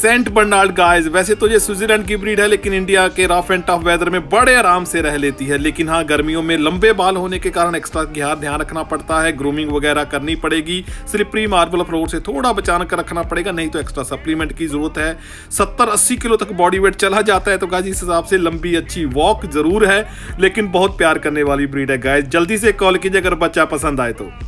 Saint Bernard guys वैसे तो ये स्विट्जरलैंड की ब्रीड है लेकिन इंडिया के रफ एंड टफ वेदर में बड़े आराम से रह लेती है लेकिन हाँ गर्मियों में लंबे बाल होने के कारण एक्स्ट्रा ध्यान रखना पड़ता है ग्रूमिंग वगैरह करनी पड़ेगी स्लिपरी मार्बल फ्लोर से थोड़ा बचान कर रखना पड़ेगा नहीं तो एक्स्ट्रा सप्लीमेंट की जरूरत है सत्तर अस्सी किलो तक बॉडी वेट चला जाता है तो गाय इस हिसाब से लंबी अच्छी वॉक जरूर है लेकिन बहुत प्यार करने वाली ब्रीड है गाय जल्दी से कॉल कीजिए अगर बच्चा पसंद आए तो